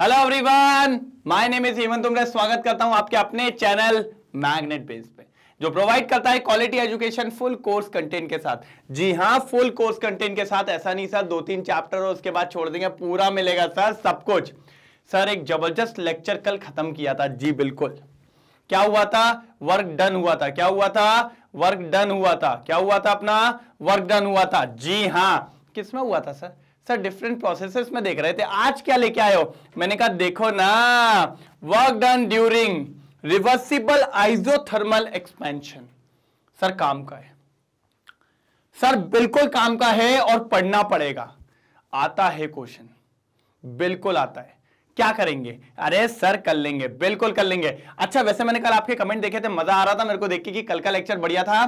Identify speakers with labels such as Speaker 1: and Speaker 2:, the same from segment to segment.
Speaker 1: Hello everyone my name is Hemant तुमरा स्वागत करता हूं आपके अपने चैनल मैग्नेट बेस पे जो प्रोवाइड करता है quality education full course content के साथ जी हाँ फुल कोर्स कंटेंट के साथ ऐसा नहीं सर दो तीन चैप्टर और उसके बाद छोड़ देंगे पूरा मिलेगा सर सब कुछ सर एक जबरदस्त लेक्चर कल खत्म किया था जी बिल्कुल क्या हुआ था वर्क डन हुआ था क्या हुआ था वर्क डन हुआ था क्या हुआ था अपना वर्क डन हुआ था जी हाँ किसमें हुआ था सर सर डिफरेंट प्रोसेसेस में देख रहे थे आज क्या लेके आए हो मैंने कहा देखो ना work done during reversible isothermal expansion sir काम का है सर बिल्कुल काम का है और पढ़ना पड़ेगा आता है क्वेश्चन बिल्कुल आता है क्या करेंगे अरे सर कर लेंगे बिल्कुल कर लेंगे अच्छा वैसे मैंने कल आपके कमेंट देखे थे मजा आ रहा था मेरे को देख के कि कल का लेक्चर बढ़िया था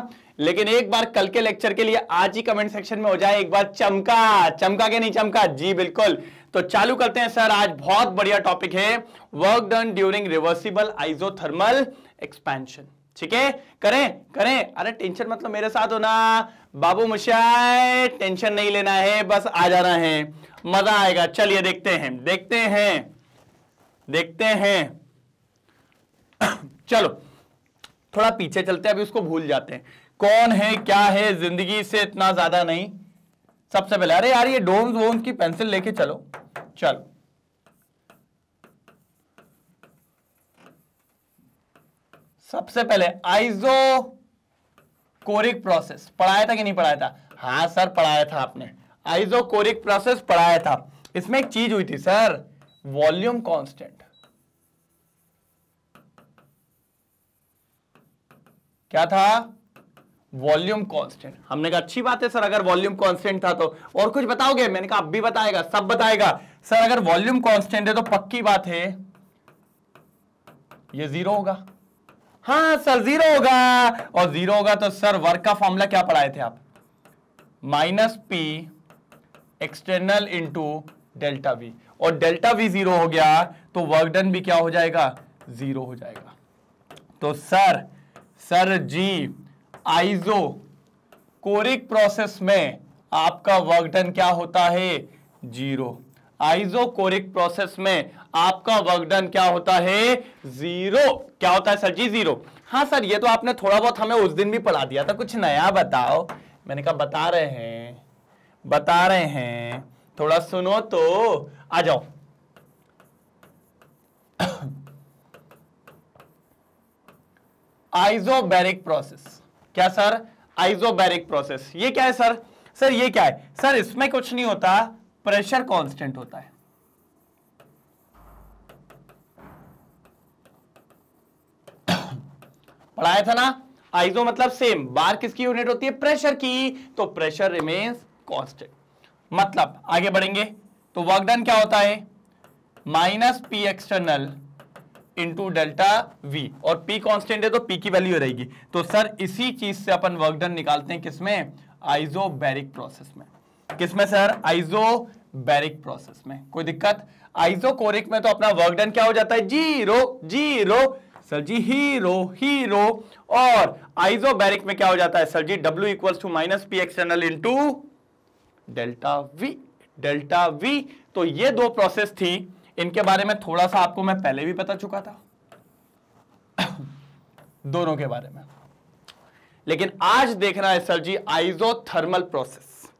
Speaker 1: लेकिन एक बार कल के लेक्चर के लिए आज ही कमेंट सेक्शन में हो जाए एक बार चमका चमका के नहीं चमका जी बिल्कुल तो चालू करते हैं सर आज बहुत बढ़िया टॉपिक है work done during reversible isothermal expansion ठीक है करें करें अरे टेंशन मतलब मेरे साथ होना बाबू मुशाय टेंशन नहीं लेना है बस आ जाना है मजा आएगा चलिए देखते हैं देखते हैं देखते हैं चलो थोड़ा पीछे चलते हैं अभी उसको भूल जाते हैं कौन है क्या है जिंदगी से इतना ज्यादा नहीं सबसे पहले अरे यार ये डोम्स वोम्स की पेंसिल लेके चलो चलो सबसे पहले आइजो कोरिक प्रोसेस पढ़ाया था कि नहीं पढ़ाया था हाँ सर पढ़ाया था आपने आइजो कोरिक प्रोसेस पढ़ाया था इसमें एक चीज हुई थी सर वॉल्यूम कांस्टेंट क्या था वॉल्यूम कांस्टेंट हमने कहा अच्छी बात है सर अगर वॉल्यूम कांस्टेंट था तो और कुछ बताओगे मैंने कहा अब भी बताएगा सब बताएगा सर अगर वॉल्यूम कांस्टेंट है तो पक्की बात है ये जीरो होगा हाँ सर जीरो होगा और जीरो होगा तो सर वर्क का फॉर्मूला क्या पढ़ाए थे आप minus P external into delta V और डेल्टा वी जीरो हो गया तो वर्क डन भी क्या हो जाएगा जीरो हो जाएगा तो सर सर जी आइजो कोरिक प्रोसेस में आपका वर्क डन क्या होता है जीरो आइजो कोरिक प्रोसेस में आपका वर्क डन क्या होता है जीरो क्या होता है सर जी जीरो हाँ सर ये तो आपने थोड़ा बहुत हमें उस दिन भी पढ़ा दिया था कुछ नया बताओ मैंने कहा बता रहे हैं बता रहे हैं थोड़ा सुनो तो आ जाओ आइजोबैरिक प्रोसेस क्या सर आइजोबैरिक प्रोसेस ये क्या है सर सर ये क्या है सर इसमें कुछ नहीं होता प्रेशर कांस्टेंट होता है पढ़ाया था ना आइजो मतलब सेम बार किसकी यूनिट होती है प्रेशर की तो प्रेशर रिमेंस कांस्टेंट मतलब आगे बढ़ेंगे तो वर्क डन क्या होता है minus P external into delta V और पी कॉन्स्टेंट है तो पी की वैल्यू रहेगी तो सर इसी चीज से अपन वर्क डन निकालते हैं किसमें बैरिक प्रोसेस में किसमें सर बैरिक प्रोसेस में कोई दिक्कत आइजोकोरिक में तो अपना वर्क डन क्या हो जाता है जीरो जीरो सर जी हीरो हीरो और आइजोबैरिक में क्या हो जाता है सर जी W equals to minus P external into delta V delta V तो ये दो प्रोसेस थी इनके बारे में थोड़ा सा आपको मैं पहले भी बता चुका था दोनों के बारे में लेकिन आज देखना है सर जी थर्मल प्रोसेस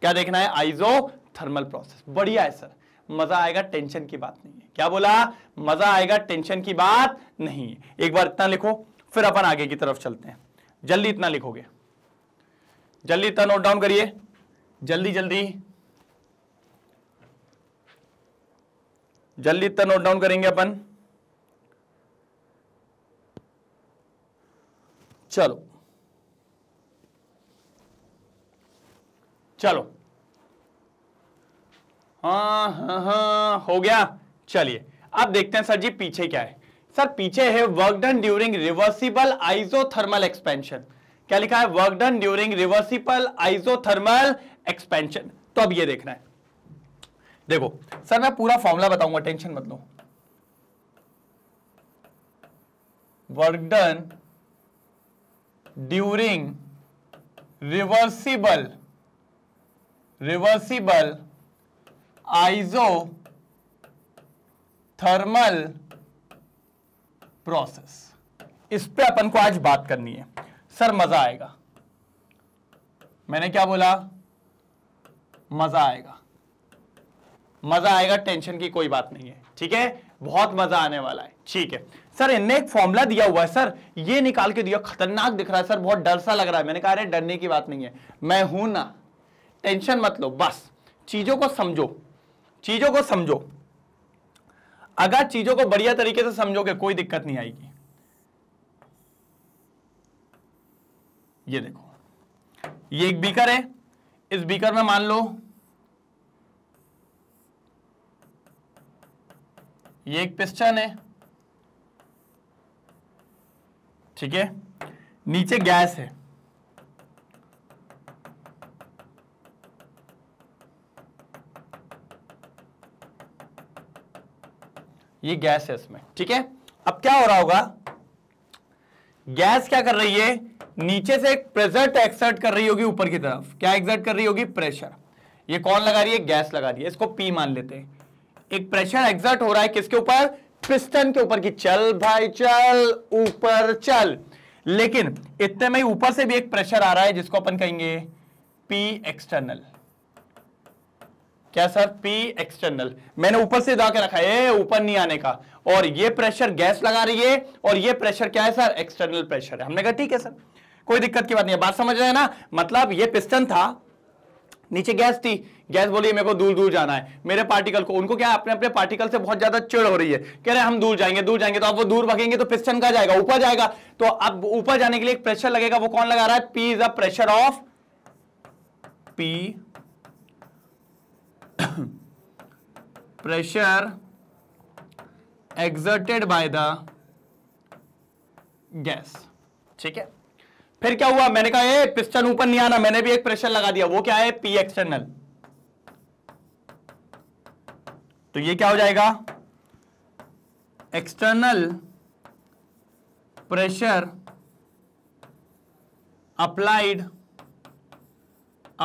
Speaker 1: क्या देखना है आइजो थर्मल प्रोसेस बढ़िया है सर मजा आएगा टेंशन की बात नहीं है क्या बोला मजा आएगा टेंशन की बात नहीं है एक बार इतना लिखो फिर अपन आगे की तरफ चलते हैं जल्दी इतना लिखोगे जल्दी इतना नोट डाउन करिए जल्दी जल्दी जल्दी इतना नोट डाउन करेंगे अपन चलो चलो हाँ हाँ हाँ हो गया चलिए अब देखते हैं सर जी पीछे क्या है सर पीछे है work done during reversible isothermal expansion क्या लिखा है work done during reversible isothermal expansion तो अब ये देखना है देखो सर मैं पूरा फॉर्मूला बताऊंगा टेंशन मत लो work done during reversible reversible isothermal process इस पे अपन को आज बात करनी है सर मजा आएगा मैंने क्या बोला मजा आएगा मजा आएगा टेंशन की कोई बात नहीं है ठीक है बहुत मजा आने वाला है ठीक है सर इनने एक फॉर्मूला दिया हुआ है सर ये निकाल के दिया खतरनाक दिख रहा है सर बहुत डर सा लग रहा है मैंने कहा अरे डरने की बात नहीं है मैं हूं ना टेंशन मत लो बस चीजों को समझो चीजों को समझो अगर चीजों को बढ़िया तरीके से समझोगे कोई दिक्कत नहीं आएगी ये देखो ये एक बीकर है इस बीकर में मान लो ये एक पिस्टन है ठीक है नीचे गैस है ये गैस है इसमें ठीक है अब क्या हो रहा होगा गैस क्या कर रही है नीचे से एक प्रेशर एक्सर्ट कर रही होगी ऊपर की तरफ क्या एक्सर्ट कर रही होगी प्रेशर ये कौन लगा रही है गैस लगा रही है इसको पी मान लेते हैं एक प्रेशर एग्जर्ट हो रहा है किसके ऊपर पिस्टन के ऊपर की चल भाई चल ऊपर चल लेकिन इतने में ऊपर से भी एक प्रेशर आ रहा है जिसको अपन कहेंगे पी एक्सटर्नल क्या सर पी एक्सटर्नल मैंने ऊपर से दबा के रखा है ऊपर नहीं आने का और ये प्रेशर गैस लगा रही है और ये प्रेशर क्या है सर एक्सटर्नल प्रेशर है हमने कहा ठीक है सर कोई दिक्कत की बात नहीं है बात समझ रहे हैं ना मतलब ये पिस्टन था नीचे गैस थी गैस बोली मेरे को दूर दूर जाना है मेरे पार्टिकल को उनको क्या अपने अपने पार्टिकल से बहुत ज्यादा चिड़ हो रही है कह रहे हम दूर जाएंगे दूर जाएंगे तो अब वो दूर भागेंगे तो पिस्टन का जाएगा ऊपर जाएगा तो अब ऊपर जाने के लिए एक प्रेशर लगेगा वो कौन लगा रहा है P is a pressure of P pressure exerted by the gas ठीक है फिर क्या हुआ मैंने कहा पिस्टन ऊपर नहीं आना मैंने भी एक प्रेशर लगा दिया वो क्या है पी एक्सटर्नल तो ये क्या हो जाएगा external pressure applied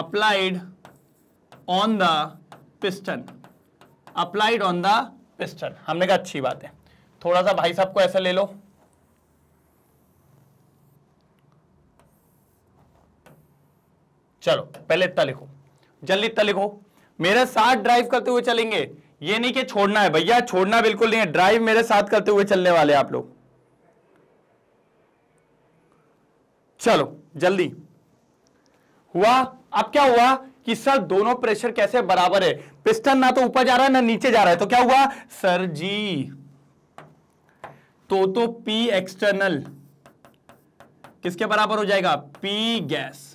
Speaker 1: applied on the piston applied on the piston हमने कहा अच्छी बात है थोड़ा सा भाई साहब को ऐसा ले लो चलो पहले इतना लिखो जल्दी इतना लिखो मेरे साथ ड्राइव करते हुए चलेंगे ये नहीं कि छोड़ना है भैया छोड़ना बिल्कुल नहीं है ड्राइव मेरे साथ करते हुए चलने वाले आप लोग चलो जल्दी हुआ अब क्या हुआ कि सर दोनों प्रेशर कैसे बराबर है पिस्टन ना तो ऊपर जा रहा है ना नीचे जा रहा है तो क्या हुआ सर जी तो तो पी एक्सटर्नल किसके बराबर हो जाएगा पी गैस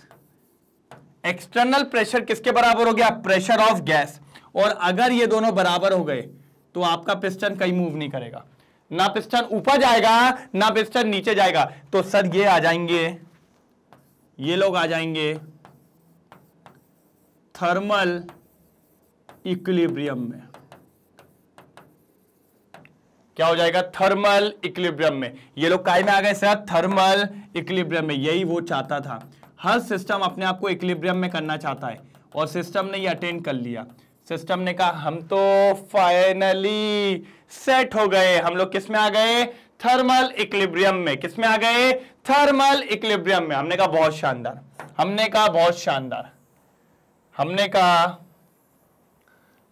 Speaker 1: एक्सटर्नल प्रेशर किसके बराबर हो गया प्रेशर ऑफ गैस और अगर ये दोनों बराबर हो गए तो आपका पिस्टन कहीं मूव नहीं करेगा ना पिस्टन ऊपर जाएगा ना पिस्टन नीचे जाएगा तो सर ये आ जाएंगे ये लोग आ जाएंगे थर्मल इक्विलिब्रियम में क्या हो जाएगा थर्मल इक्विलिब्रियम में ये लोग काय में आ गए सर थर्मल इक्विलिब्रियम में यही वो चाहता था हर सिस्टम अपने आप को इक्लिब्रियम में करना चाहता है और सिस्टम ने ये अटेंड कर लिया सिस्टम ने कहा हम तो फाइनली सेट हो गए हम लोग किस में आ गए थर्मल इक्लिब्रियम में किस में आ गए थर्मल इक्लिब्रियम में हमने कहा बहुत शानदार हमने कहा बहुत शानदार हमने कहा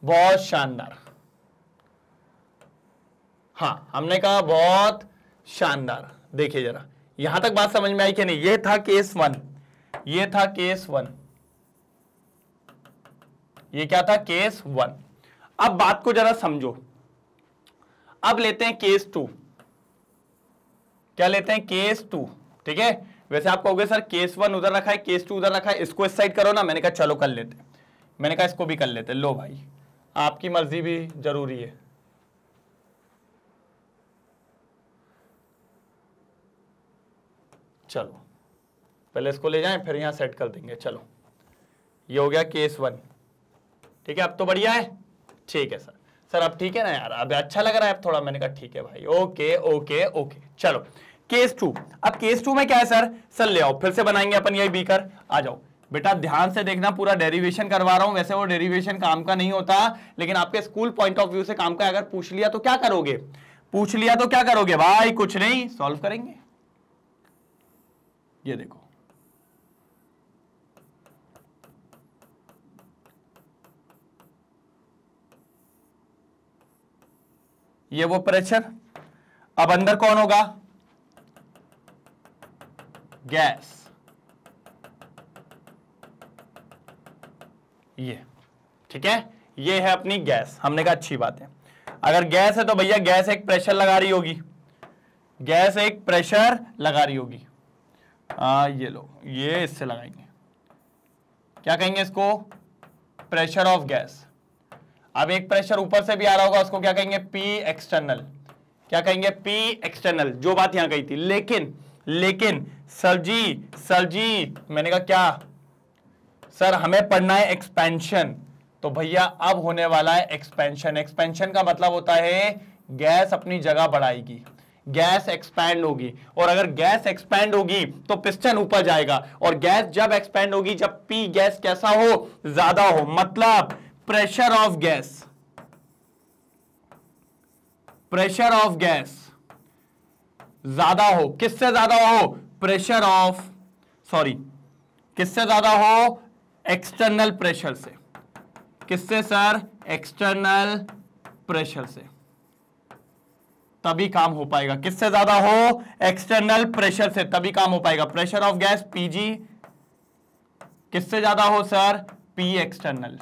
Speaker 1: बहुत शानदार हाँ हमने कहा बहुत शानदार देखिए जरा यहां तक बात समझ में आई कि नहीं ये था केस वन ये था केस वन ये क्या था केस वन अब बात को जरा समझो अब लेते हैं केस टू क्या लेते हैं केस टू ठीक है वैसे आप कहोगे सर केस वन उधर रखा है केस टू उधर रखा है इसको इस साइड करो ना मैंने कहा चलो कर लेते मैंने कहा इसको भी कर लेते लो भाई आपकी मर्जी भी जरूरी है चलो पहले इसको ले जाएं फिर यहां सेट कर देंगे चलो ये हो गया केस वन ठीक है अब तो बढ़िया है ठीक है सर सर अब ठीक है ना यार अब अच्छा लग रहा है अब थोड़ा मैंने कहा ठीक है भाई ओके ओके ओके चलो केस टू अब केस टू में क्या है सर सर ले आओ फिर से बनाएंगे अपन यही बीकर आ जाओ बेटा ध्यान से देखना पूरा डेरिवेशन करवा रहा हूं वैसे वो डेरिवेशन काम का नहीं होता लेकिन आपके स्कूल पॉइंट ऑफ व्यू से काम का अगर पूछ लिया तो क्या करोगे पूछ लिया तो क्या करोगे भाई कुछ नहीं सॉल्व करेंगे ये देखो ये वो प्रेशर अब अंदर कौन होगा गैस ये ठीक है ये है अपनी गैस हमने कहा अच्छी बात है अगर गैस है तो भैया गैस एक प्रेशर लगा रही होगी गैस एक प्रेशर लगा रही होगी आ, ये लो ये इससे लगाएंगे क्या कहेंगे इसको प्रेशर ऑफ गैस अब एक प्रेशर ऊपर से भी आ रहा होगा उसको क्या कहेंगे पी एक्सटर्नल क्या कहेंगे पी एक्सटर्नल जो बात यहां कही थी लेकिन लेकिन सर जी सर जी मैंने कहा क्या सर हमें पढ़ना है एक्सपेंशन तो भैया अब होने वाला है एक्सपेंशन एक्सपेंशन का मतलब होता है गैस अपनी जगह बढ़ाएगी गैस एक्सपैंड होगी और अगर गैस एक्सपैंड होगी तो पिस्टन ऊपर जाएगा और गैस जब एक्सपैंड होगी जब पी गैस कैसा हो ज्यादा हो मतलब pressure of gas pressure of gas ज्यादा हो किससे ज्यादा हो प्रेशर ऑफ सॉरी किससे ज्यादा हो एक्सटर्नल प्रेशर से किससे सर एक्सटर्नल प्रेशर से तभी काम हो पाएगा किससे ज्यादा हो एक्सटर्नल प्रेशर से तभी काम हो पाएगा प्रेशर ऑफ गैस पीजी किससे ज्यादा हो sir P external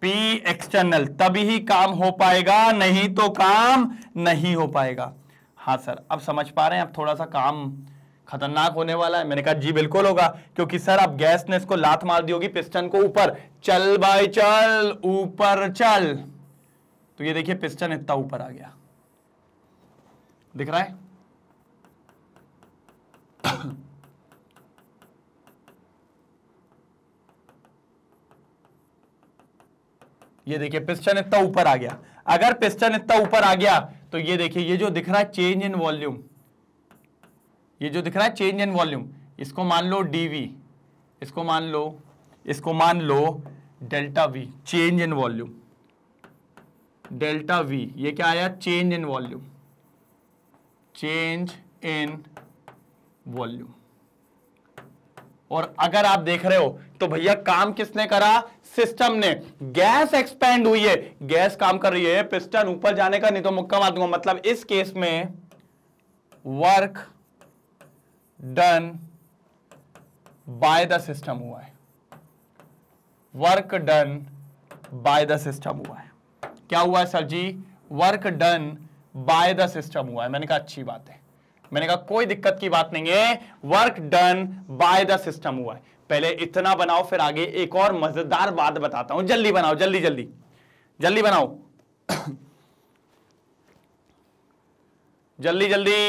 Speaker 1: P external तभी ही काम हो पाएगा नहीं तो काम नहीं हो पाएगा हाँ सर अब समझ पा रहे हैं अब थोड़ा सा काम खतरनाक होने वाला है मैंने कहा जी बिल्कुल होगा क्योंकि सर आप गैस ने इसको लात मार दी होगी पिस्टन को ऊपर चल बाय चल ऊपर चल तो ये देखिए पिस्टन इतना ऊपर आ गया दिख रहा है ये देखिए पिस्टन इतना ऊपर आ गया अगर पिस्टन इतना ऊपर आ गया तो ये देखिए ये जो दिख रहा है चेंज इन वॉल्यूम ये जो दिख रहा है चेंज इन वॉल्यूम इसको मान लो डीवी इसको मान लो इसको मान लो delta V change in volume delta V ये क्या आया change in volume change in volume और अगर आप देख रहे हो तो भैया काम किसने करा सिस्टम ने गैस एक्सपेंड हुई है गैस काम कर रही है पिस्टन ऊपर जाने का नहीं तो मुक्का मार दूंगा मतलब इस केस में work done by the system हुआ है work done by the system हुआ है क्या हुआ है सर जी work done by the system हुआ है मैंने कहा अच्छी बात है मैंने कहा कोई दिक्कत की बात नहीं है work done by the system हुआ है पहले इतना बनाओ फिर आगे एक और मजेदार बात बताता हूं जल्दी बनाओ जल्दी जल्दी जल्दी बनाओ जल्दी जल्दी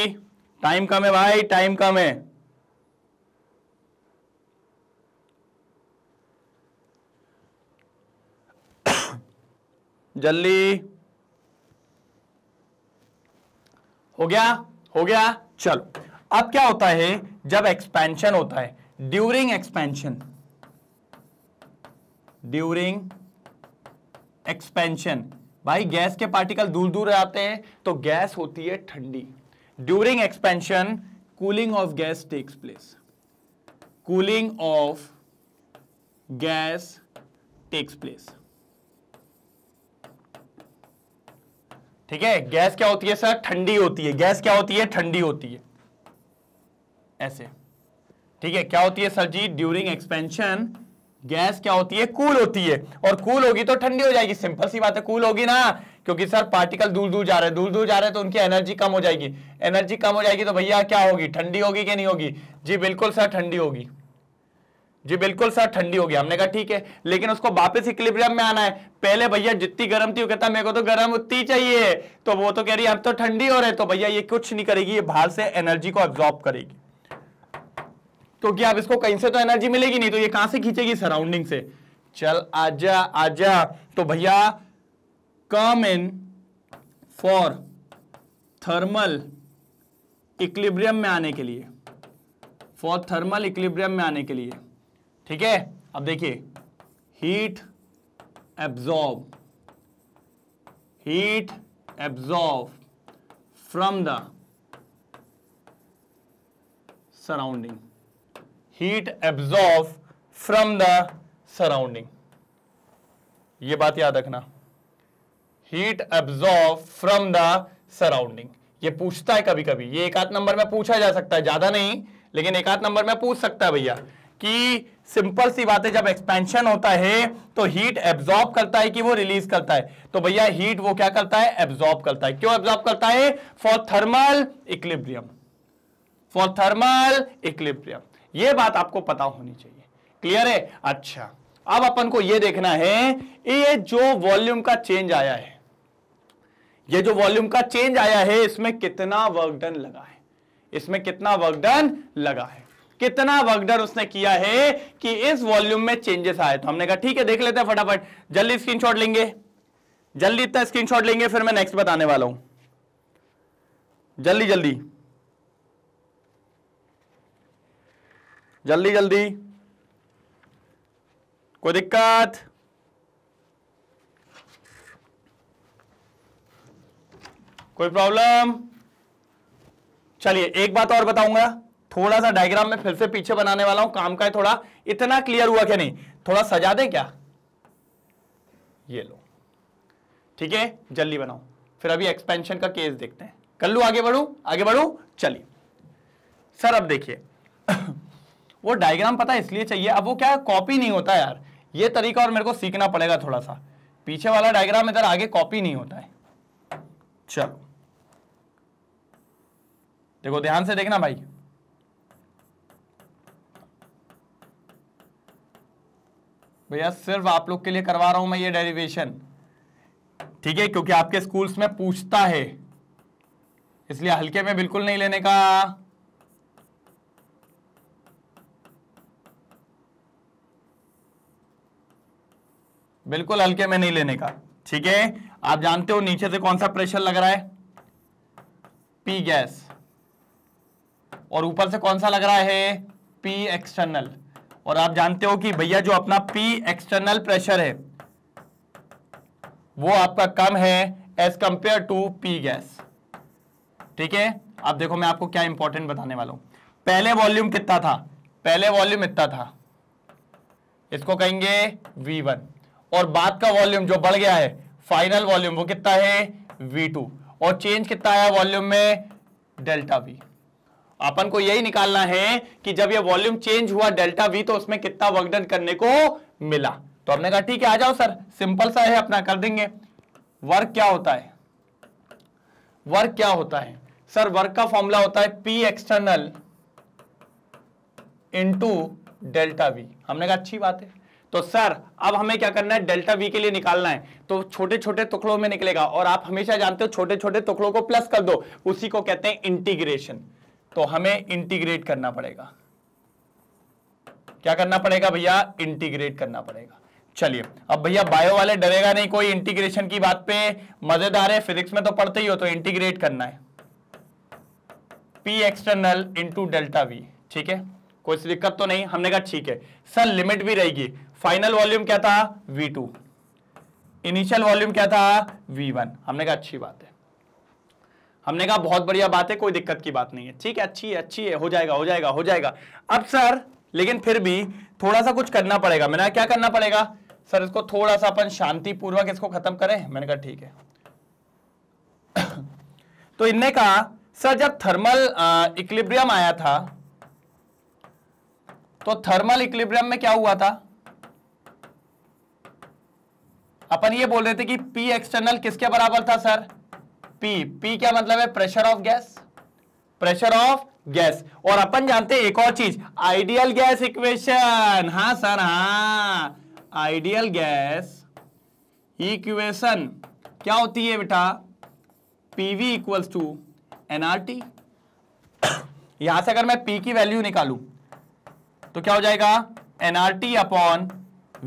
Speaker 1: टाइम कम है भाई टाइम कम है जल्दी हो गया हो गया चलो अब क्या होता है जब एक्सपेंशन होता है ड्यूरिंग एक्सपेंशन ड्यूरिंग एक्सपेंशन भाई गैस के पार्टिकल दूर दूर आते हैं तो गैस होती है ठंडी during expansion cooling of gas takes place cooling of gas takes place ठीक है गैस क्या होती है सर ठंडी होती है गैस क्या होती है ठंडी होती है ऐसे ठीक है क्या होती है सर जी ड्यूरिंग एक्सपेंशन गैस क्या होती है कूल होती है और कूल होगी तो ठंडी हो जाएगी सिंपल सी बात है कूल होगी ना क्योंकि सर पार्टिकल दूर दूर जा रहे हैं दूर दूर जा रहे हैं तो उनकी एनर्जी कम हो जाएगी एनर्जी कम हो जाएगी तो भैया क्या होगी ठंडी होगी कि नहीं होगी जी बिल्कुल सर ठंडी होगी जी बिल्कुल सर ठंडी हो गया हमने कहा ठीक है लेकिन उसको वापस इक्लिब्रियम में आना है पहले भैया जितनी गर्म थी वो कहता मेरे को तो गर्म उतनी चाहिए तो वो तो कह रही है अब तो ठंडी हो रहे तो भैया ये कुछ नहीं करेगी ये बाहर से एनर्जी को एब्जॉर्ब करेगी तो क्योंकि आप इसको कहीं से तो एनर्जी मिलेगी नहीं तो ये कहां से खींचेगी सराउंडिंग से चल आजा आजा तो भैया come in for thermal equilibrium में आने के लिए फॉर थर्मल इक्लिब्रियम में आने के लिए ठीक है अब देखिए heat absorb heat absorb from the surrounding heat absorb from the surrounding ये बात याद रखना heat absorb from the surrounding ये पूछता है कभी कभी ये एक आध नंबर में पूछा जा सकता है ज्यादा नहीं लेकिन एक आध नंबर में पूछ सकता है भैया कि सिंपल सी बात है जब एक्सपेंशन होता है तो हीट एब्जॉर्ब करता है कि वो रिलीज करता है तो भैया हीट वो क्या करता है एब्जॉर्ब करता है क्यों एब्जॉर्ब करता है for thermal equilibrium for thermal equilibrium ये बात आपको पता होनी चाहिए क्लियर है अच्छा अब अपन को ये देखना है ये जो वॉल्यूम का चेंज आया है ये जो वॉल्यूम का चेंज आया है इसमें कितना वर्क डन लगा है इसमें कितना वर्क डन लगा है कितना वर्कडर उसने किया है कि इस वॉल्यूम में चेंजेस आए तो हमने कहा ठीक है देख लेते हैं फटाफट जल्दी स्क्रीन लेंगे जल्दी इतना स्क्रीन लेंगे फिर मैं नेक्स्ट बताने वाला हूं जल्दी जल्दी जल्दी जल्दी कोई दिक्कत कोई प्रॉब्लम चलिए एक बात और बताऊंगा थोड़ा सा डायग्राम में फिर से पीछे बनाने वाला हूं काम का है थोड़ा इतना क्लियर हुआ क्या नहीं थोड़ा सजा दे क्या ये लो ठीक है जल्दी बनाओ फिर अभी एक्सपेंशन का केस देखते हैं लू आगे बढ़ू आगे बढ़ू चलिए सर अब देखिए वो डायग्राम पता इसलिए चाहिए अब वो क्या कॉपी नहीं होता यार ये तरीका और मेरे को सीखना पड़ेगा थोड़ा सा पीछे वाला डायग्राम इधर आगे कॉपी नहीं होता है चलो देखो ध्यान से देखना भाई भैया सिर्फ आप लोग के लिए करवा रहा हूं मैं ये डेरिवेशन ठीक है क्योंकि आपके स्कूल्स में पूछता है इसलिए हल्के में बिल्कुल नहीं लेने का बिल्कुल हल्के में नहीं लेने का ठीक है आप जानते हो नीचे से कौन सा प्रेशर लग रहा है पी गैस और ऊपर से कौन सा लग रहा है पी एक्सटर्नल और आप जानते हो कि भैया जो अपना पी एक्सटर्नल प्रेशर है वो आपका कम है as compare to P gas ठीक है अब देखो मैं आपको क्या इंपॉर्टेंट बताने वाला हूं पहले वॉल्यूम कितना था पहले वॉल्यूम इतना था इसको कहेंगे V1 और बाद का वॉल्यूम जो बढ़ गया है फाइनल वॉल्यूम वो कितना है V2 और चेंज कितना आया वॉल्यूम में डेल्टा वी अपन को यही निकालना है कि जब यह वॉल्यूम चेंज हुआ डेल्टा वी तो उसमें कितना वर्क डन करने को मिला तो हमने कहा ठीक है आ जाओ सर सिंपल सा है अपना कर देंगे वर्क क्या होता है वर्क क्या होता है सर वर्क का फॉर्मूला होता है P external into delta V हमने कहा अच्छी बात है तो सर अब हमें क्या करना है डेल्टा वी के लिए निकालना है तो छोटे छोटे टुकड़ों में निकलेगा और आप हमेशा जानते हो छोटे छोटे टुकड़ों को प्लस कर दो उसी को कहते हैं इंटीग्रेशन तो हमें इंटीग्रेट करना पड़ेगा क्या करना पड़ेगा भैया इंटीग्रेट करना पड़ेगा चलिए अब भैया बायो वाले डरेगा नहीं कोई इंटीग्रेशन की बात पे मजेदार है फिजिक्स में तो पढ़ते ही हो तो इंटीग्रेट करना है P external into delta V ठीक है कोई दिक्कत तो नहीं हमने कहा ठीक है सर लिमिट भी रहेगी फाइनल वॉल्यूम क्या था वी टू इनिशियल वॉल्यूम क्या था वी वन हमने कहा अच्छी बात है हमने कहा बहुत बढ़िया बात है कोई दिक्कत की बात नहीं है ठीक है अच्छी है अच्छी है हो जाएगा हो जाएगा हो जाएगा अब सर लेकिन फिर भी थोड़ा सा कुछ करना पड़ेगा मैंने क्या करना पड़ेगा सर इसको थोड़ा सा अपन शांतिपूर्वक इसको खत्म करें मैंने कहा ठीक है तो इनने कहा सर जब थर्मल इक्लिब्रियम आया था तो थर्मल इक्लिब्रियम में क्या हुआ था अपन ये बोल रहे थे कि पी एक्सटर्नल किसके बराबर था सर पी पी क्या मतलब है pressure of gas pressure of gas और अपन जानते हैं एक और चीज आइडियल गैस इक्वेशन हाँ सर हाँ आइडियल गैस इक्वेशन क्या होती है बेटा पीवी इक्वल्स टू एनआरटी यहां से अगर मैं पी की वैल्यू निकालू तो क्या हो जाएगा एनआरटी अपॉन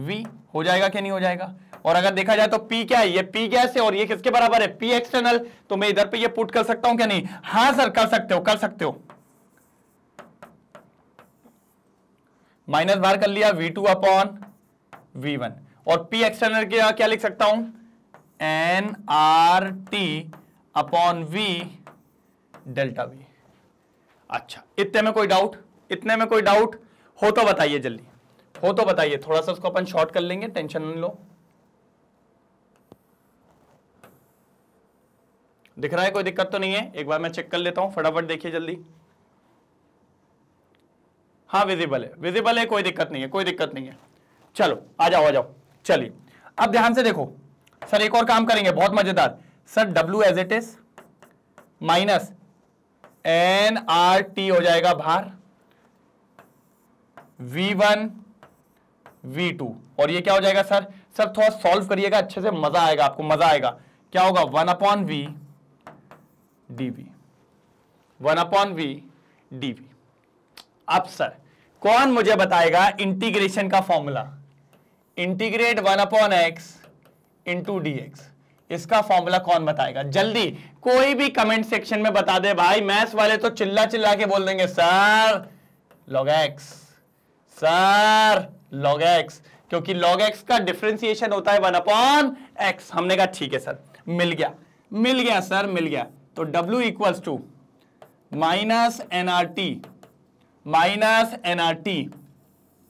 Speaker 1: वी हो जाएगा क्या नहीं हो जाएगा और अगर देखा जाए तो पी क्या है ये पी गैस है और ये किसके बराबर है पी एक्सटर्नल तो मैं इधर पे ये पुट कर सकता हूं क्या नहीं हाँ सर कर सकते हो कर सकते हो माइनस बार कर लिया V two upon V one और पी एक्सटर्नल के क्या लिख सकता हूं N R T upon V delta V अच्छा इतने में कोई डाउट इतने में कोई डाउट हो तो बताइए जल्दी हो तो बताइए थोड़ा सा उसको अपन शॉर्ट कर लेंगे टेंशन लो दिख रहा है कोई दिक्कत तो नहीं है एक बार मैं चेक कर लेता हूं फटाफट देखिए जल्दी हाँ विजिबल है विजिबल है कोई दिक्कत नहीं है कोई दिक्कत नहीं है चलो आ जाओ आ जाओ चलिए अब ध्यान से देखो सर एक और काम करेंगे बहुत मजेदार sir W as it is minus N R T हो जाएगा भार वी वन वी टू और ये क्या हो जाएगा सर सर थोड़ा सॉल्व करिएगा अच्छे से मजा आएगा आपको मजा आएगा क्या होगा one upon V D V one upon V D V अब सर कौन मुझे बताएगा इंटीग्रेशन का formula integrate one upon X into D X इसका फॉर्मूला कौन बताएगा जल्दी कोई भी कमेंट सेक्शन में बता दे भाई मैथ्स वाले तो चिल्ला चिल्ला के बोल देंगे sir log X sir log X क्योंकि लॉग एक्स का डिफ्रेंसिएशन होता है वन अपॉन एक्स हमने कहा ठीक है सर मिल गया मिल गया सर मिल गया तो W equals to minus N R T minus N R T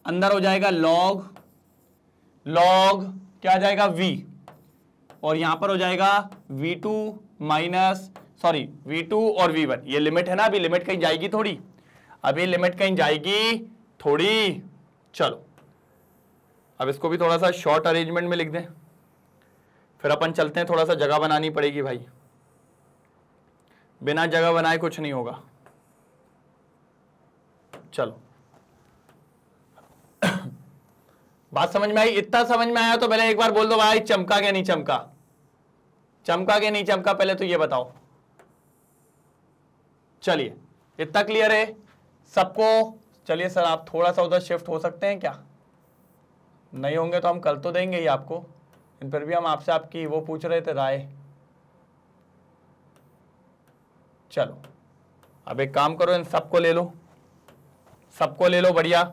Speaker 1: अंदर हो जाएगा लॉग लॉग क्या जाएगा V और यहां पर हो जाएगा V2 to minus sorry V2 और V1 ये लिमिट है ना अभी लिमिट कहीं जाएगी थोड़ी अभी लिमिट कहीं जाएगी थोड़ी चलो अब इसको भी थोड़ा सा शॉर्ट अरेंजमेंट में लिख दें फिर अपन चलते हैं थोड़ा सा जगह बनानी पड़ेगी भाई बिना जगह बनाए कुछ नहीं होगा चलो बात समझ में आई इतना समझ में आया तो पहले एक बार बोल दो भाई चमका क्या नहीं चमका चमका क्या नहीं चमका पहले तो ये बताओ चलिए इतना क्लियर है सबको चलिए सर आप थोड़ा सा उधर शिफ्ट हो सकते हैं क्या नहीं होंगे तो हम कल तो देंगे ही आपको इन पर भी हम आपसे आपकी वो पूछ रहे थे राय चलो अब एक काम करो इन सबको ले लो सबको ले लो बढ़िया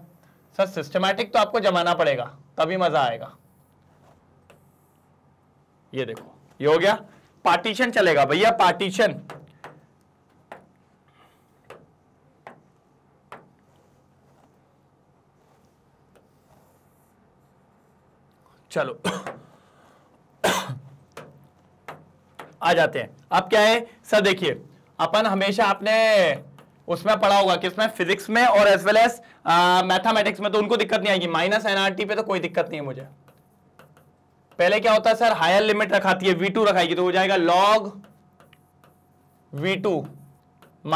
Speaker 1: सर सिस्टमैटिक तो आपको जमाना पड़ेगा तभी मज़ा आएगा ये देखो ये हो गया पार्टीशन चलेगा भैया पार्टीशन चलो आ जाते हैं अब क्या है सर देखिए अपन हमेशा आपने उसमें पढ़ा होगा किसमें फिजिक्स में और एज वेल एज मैथमेटिक्स में तो उनको दिक्कत नहीं आएगी माइनस एनआरटी पे तो कोई दिक्कत नहीं है मुझे पहले क्या होता है सर हायर लिमिट रखाती है वी टू रखाएगी तो हो जाएगा log V two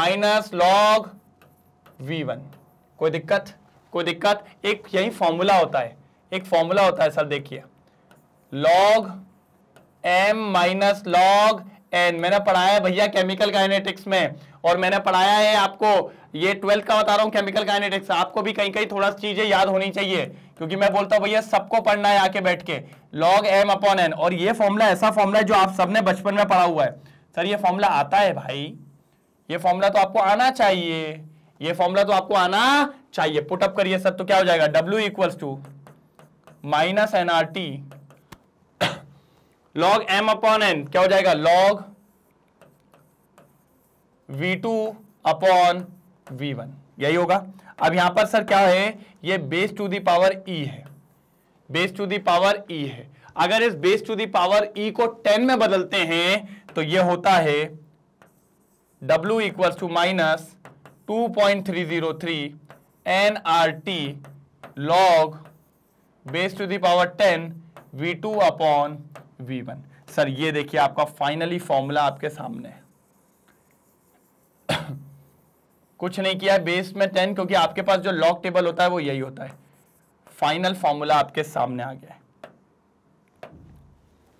Speaker 1: minus log V one कोई दिक्कत कोई दिक्कत एक यही फॉर्मूला होता है एक फॉर्मूला होता है सर देखिए log M minus log N मैंने पढ़ाया है भैया केमिकल काइनेटिक्स में और मैंने पढ़ाया है आपको ये ट्वेल्थ का बता रहा हूँ केमिकल काइनेटिक्स आपको भी कहीं कहीं थोड़ा चीजें याद होनी चाहिए क्योंकि मैं बोलता हूँ भैया सबको पढ़ना है आके बैठ के लॉग एम अपॉन एन और ये फॉर्मूला ऐसा फॉर्मूला है जो आप सबने बचपन में पढ़ा हुआ है सर ये फॉर्मूला आता है भाई ये फॉर्मूला तो आपको आना चाहिए ये फॉर्मूला तो आपको आना चाहिए पुटअप करिए सर तो क्या हो जाएगा W equals to minus NRT log M upon N क्या हो जाएगा log V two upon V one यही होगा अब यहां पर सर क्या है ये base to the power E है base to the power E है अगर इस base to the power E को टेन में बदलते हैं तो ये होता है W equals to minus two point three zero three N R T log base to the power ten V two upon V one sir ये देखिए आपका फाइनली फॉर्मूला आपके सामने है कुछ नहीं किया है बेस में टेन क्योंकि आपके पास जो लॉक टेबल होता है वो यही होता है फाइनल फॉर्मूला आपके सामने आ गया है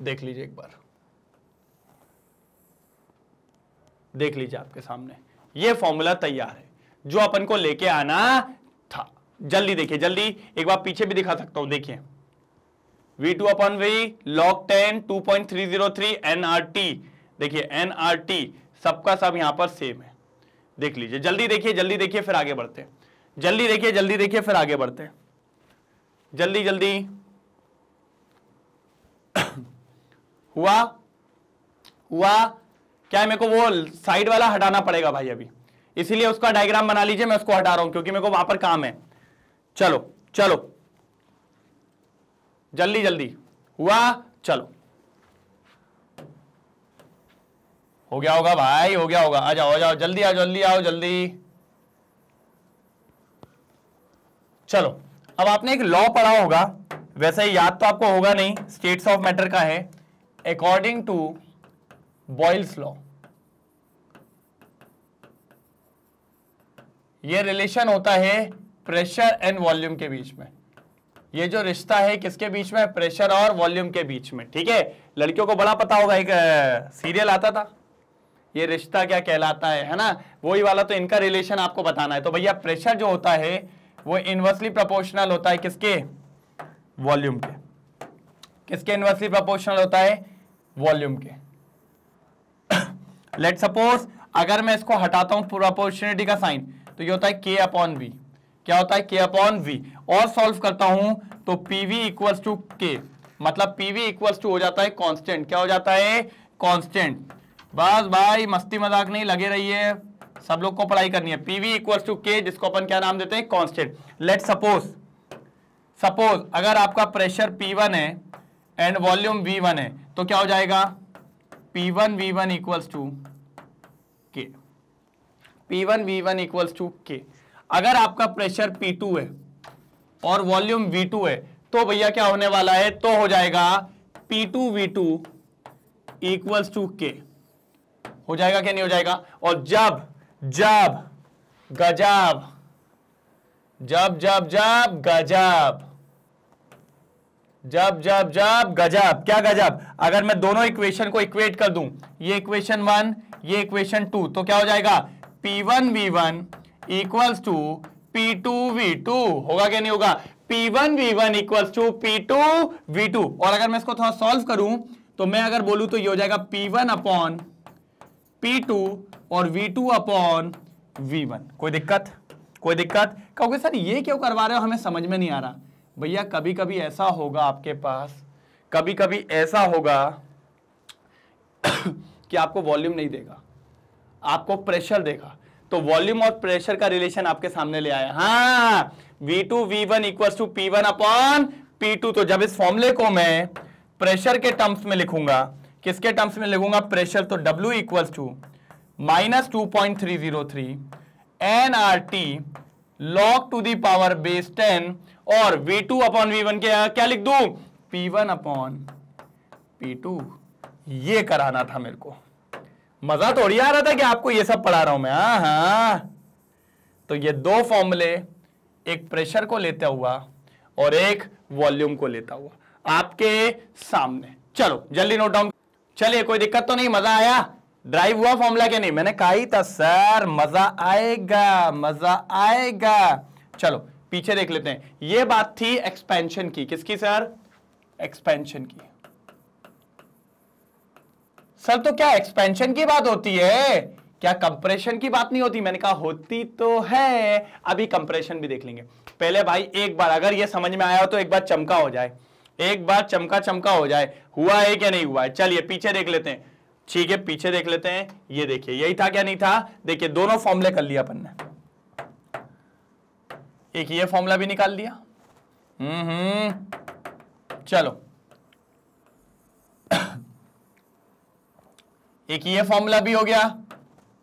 Speaker 1: देख लीजिए एक बार देख लीजिए आपके सामने ये फॉर्मूला तैयार है जो अपन को लेके आना था जल्दी देखिए जल्दी एक बार पीछे भी दिखा सकता हूं देखिए V two upon V log ten two point three zero three N R T देखिए एन आर टी सबका सब यहां पर सेम है देख लीजिए जल्दी देखिए जल्दी देखिए फिर आगे बढ़ते हैं जल्दी देखिए जल्दी देखिए फिर आगे बढ़ते हैं जल्दी जल्दी हुआ हुआ क्या है मेरे को वो साइड वाला हटाना पड़ेगा भाई अभी इसीलिए उसका डायग्राम बना लीजिए मैं उसको हटा रहा हूं क्योंकि मेरे को वहां पर काम है चलो चलो जल्दी जल्दी हुआ चलो हो गया होगा भाई हो गया होगा आ जाओ आ जाओ जल्दी आओ जल्दी आओ जल्दी चलो अब आपने एक लॉ पढ़ा होगा वैसे याद तो आपको होगा नहीं स्टेट्स ऑफ मैटर का है अकॉर्डिंग टू बॉयल्स लॉ ये रिलेशन होता है प्रेशर एंड वॉल्यूम के बीच में ये जो रिश्ता है किसके बीच में प्रेशर और वॉल्यूम के बीच में ठीक है लड़कियों को बड़ा पता होगा एक सीरियल आता था ये रिश्ता क्या कहलाता है है ना वही वाला तो इनका रिलेशन आपको बताना है तो भैया प्रेशर जो होता है वो इनवर्सली प्रोपोर्शनल होता है किसके वॉल्यूम के किसके इनवर्सली प्रोपोर्शनल होता है वॉल्यूम के लेट सपोज अगर मैं इसको हटाता हूं प्रोपोर्शनिटी का साइन तो ये होता है के अपॉन बी क्या होता है के अपॉन वी और सॉल्व करता हूं तो पीवी इक्वल्स टू के मतलब पीवी इक्वल्स टू हो जाता है कांस्टेंट क्या हो जाता है कांस्टेंट बस भाई मस्ती मजाक नहीं लगे रही है सब लोग को पढ़ाई करनी है पीवी इक्वल्स टू के जिसको अपन क्या नाम देते हैं कॉन्स्टेंट लेट सपोज सपोज अगर आपका प्रेशर पी वन है एंड वॉल्यूम वी वन है तो क्या हो जाएगा P one V one equals to K P one V one equals to K अगर आपका प्रेशर P2 है और वॉल्यूम V2 है तो भैया क्या होने वाला है तो हो जाएगा P2 V2 इक्वल्स टू के हो जाएगा क्या नहीं हो जाएगा और जब जब गजब जब जब जब गजब जब जब जब गजब क्या गजब अगर मैं दोनों इक्वेशन को इक्वेट कर दूं ये इक्वेशन वन ये इक्वेशन टू तो क्या हो जाएगा P one V one equals to P two V two होगा क्या नहीं होगा P one V one equals to P two V two और अगर मैं इसको थोड़ा सॉल्व करूं तो मैं अगर बोलूं तो ये हो जाएगा P one upon P two और V two upon V one कोई दिक्कत कोई दिक्कत कहोगे सर ये क्यों करवा रहे हो हमें समझ में नहीं आ रहा भैया कभी कभी ऐसा होगा आपके पास कभी कभी ऐसा होगा कि आपको वॉल्यूम नहीं देगा आपको प्रेशर देगा तो वॉल्यूम और प्रेशर का रिलेशन आपके सामने ले आया हाँ V two V one equal to P one upon P two तो जब इस फॉर्मुले को मैं प्रेशर के टर्म्स में लिखूंगा किसके टर्म्स में लिखूंगा प्रेशर तो W equals to minus two point three zero three N R T log to the power base ten और V two upon V one के क्या लिख दू P one upon P two ये कराना था मेरे को मजा थोड़ी आ रहा था कि आपको ये सब पढ़ा रहा हूं मैं हा हाँ। तो ये दो फॉर्मूले एक प्रेशर को लेता हुआ और एक वॉल्यूम को लेता हुआ आपके सामने चलो जल्दी नोट डाउन चलिए कोई दिक्कत तो नहीं मजा आया ड्राइव हुआ फॉर्मूला क्या नहीं मैंने कहा ही था सर मजा आएगा मजा आएगा चलो पीछे देख लेते हैं ये बात थी एक्सपेंशन की किसकी सर एक्सपेंशन की सर तो क्या एक्सपेंशन की बात होती है क्या कंप्रेशन की बात नहीं होती मैंने कहा होती तो है अभी कंप्रेशन भी देख लेंगे पहले भाई एक बार अगर ये समझ में आया हो तो एक बार चमका हो जाए एक बार चमका चमका हो जाए हुआ है क्या नहीं हुआ है चलिए पीछे देख लेते हैं ठीक है पीछे देख लेते हैं ये देखिए यही था क्या नहीं था देखिए दोनों फॉर्मूले कर लिया अपन ने एक ये फॉर्मूला भी निकाल दिया हम्म, हम्म। चलो एक ये फॉर्मूला भी हो गया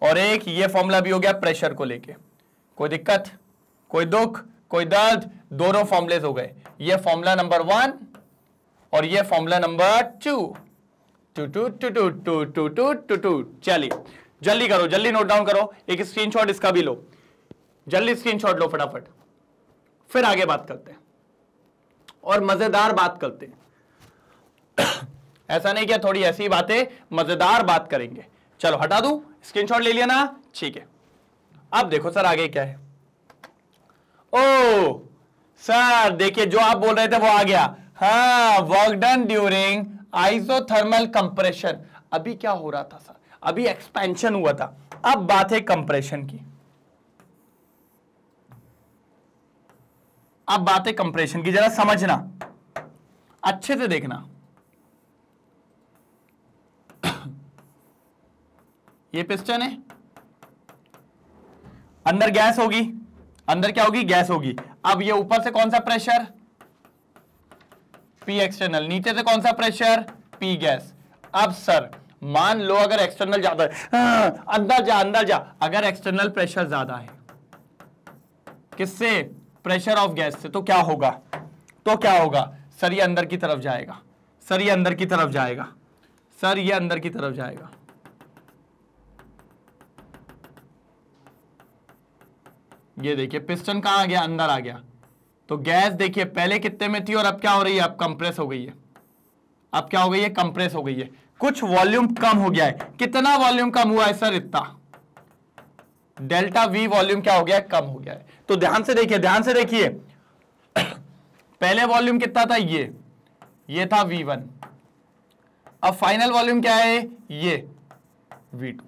Speaker 1: और एक ये फॉर्मूला भी हो गया प्रेशर को लेके कोई दिक्कत कोई दुख कोई दर्द दोनों फॉर्मूले हो गए ये फॉर्मूला नंबर वन और ये formula number two two two two two two two two two two चलिए जल्दी करो जल्दी नोट डाउन करो एक स्क्रीन इसका भी लो जल्दी स्क्रीन लो फटाफट फिर आगे बात करते हैं और मजेदार बात करते हैं ऐसा नहीं क्या थोड़ी ऐसी बातें मजेदार बात करेंगे चलो हटा दू स्क्रीनशॉट ले लिया ना ठीक है अब देखो सर आगे क्या है ओ सर देखिए जो आप बोल रहे थे वो आ गया हा work done during isothermal compression अभी क्या हो रहा था सर अभी एक्सपेंशन हुआ था अब बात है कंप्रेशन की अब बात है कंप्रेशन की जरा समझना अच्छे से देखना ये पिस्टन है अंदर गैस होगी अंदर क्या होगी गैस होगी अब ये ऊपर से कौन सा प्रेशर पी एक्सटर्नल नीचे से कौन सा प्रेशर पी गैस अब सर मान लो अगर एक्सटर्नल ज्यादा है हाँ, अंदर जा अंदर जा अगर एक्सटर्नल प्रेशर ज्यादा है किससे प्रेशर ऑफ गैस से तो क्या होगा तो क्या होगा सर ये अंदर की तरफ जाएगा सर ये अंदर की तरफ जाएगा सर ये अंदर की तरफ जाएगा ये देखिए पिस्टन कहाँ आ गया अंदर आ गया तो गैस देखिए पहले कितने में थी और अब क्या हो रही है अब कंप्रेस हो गई है अब क्या हो गई है कंप्रेस हो गई है कुछ वॉल्यूम कम हो गया है कितना वॉल्यूम कम हुआ है सर इतना डेल्टा वी वॉल्यूम क्या हो गया है कम हो गया है तो ध्यान से देखिए ध्यान से देखिए पहले वॉल्यूम कितना था ये ये था वी वन अब फाइनल वॉल्यूम क्या है ये वी टू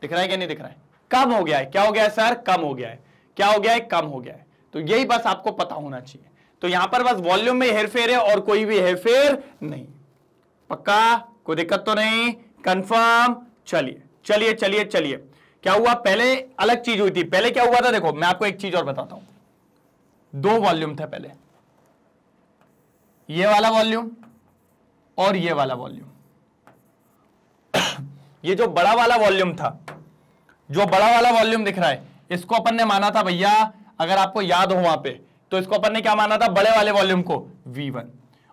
Speaker 1: दिख रहा है क्या नहीं दिख रहा है कम हो गया है क्या हो गया है सर कम हो गया है क्या हो गया है कम हो गया है तो यही बस आपको पता होना चाहिए तो यहां पर बस वॉल्यूम में हेरफेर है और कोई भी हेरफेर नहीं पक्का कोई दिक्कत तो नहीं कंफर्म चलिए चलिए चलिए चलिए क्या हुआ पहले अलग चीज हुई थी पहले क्या हुआ था देखो मैं आपको एक चीज और बताता हूं दो वॉल्यूम था पहले ये वाला वॉल्यूम और ये वाला वॉल्यूम ये जो बड़ा वाला वॉल्यूम था जो बड़ा वाला वॉल्यूम दिख रहा है इसको अपन ने माना था भैया अगर आपको याद हो वहां पे तो इसको अपन ने क्या माना था बड़े वाले वॉल्यूम को V1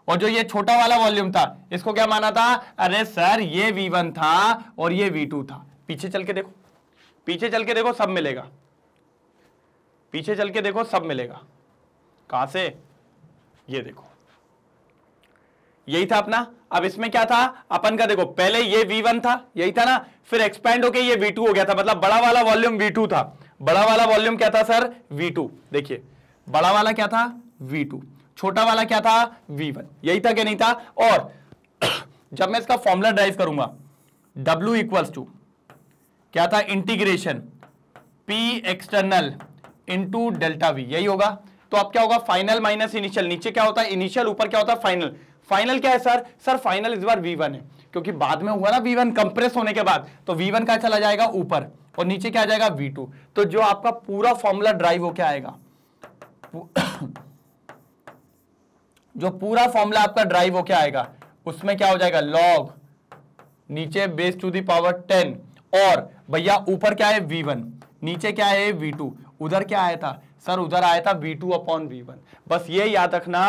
Speaker 1: और जो ये छोटा वाला वॉल्यूम था इसको क्या माना था अरे सर ये V1 था और ये V2 था पीछे चल के देखो पीछे चल के देखो सब मिलेगा पीछे चल के देखो सब मिलेगा कहां से ये देखो यही था अपना अब इसमें क्या था अपन का देखो पहले ये V1 था यही था ना फिर एक्सपेंड होके ये V2 हो गया था मतलब बड़ा वाला वॉल्यूम V2 था बड़ा वाला वॉल्यूम क्या था सर V2 देखिए बड़ा वाला क्या था V2 छोटा वाला क्या था V1 यही था क्या नहीं था और जब मैं इसका फॉर्मूला ड्राइव करूंगा W इक्वल्स टू क्या था integration P external into delta V यही होगा तो अब क्या होगा फाइनल माइनस इनिशियल नीचे क्या होता है इनिशियल ऊपर क्या होता है फाइनल फाइनल क्या है सर सर फाइनल इस बार V1 है क्योंकि बाद में हुआ ना V1 कंप्रेस होने के बाद तो V1 का चला जाएगा ऊपर और नीचे क्या आ जाएगा V2 तो जो आपका पूरा फॉर्मूला ड्राइव होके आएगा जो पूरा फॉर्मूला आपका ड्राइव होके आएगा उसमें क्या हो जाएगा लॉग नीचे बेस टू दावर टेन और भैया ऊपर क्या है V1 नीचे क्या है V2 उधर क्या आया था सर उधर आया था V2 टू अपॉन वी बस ये याद रखना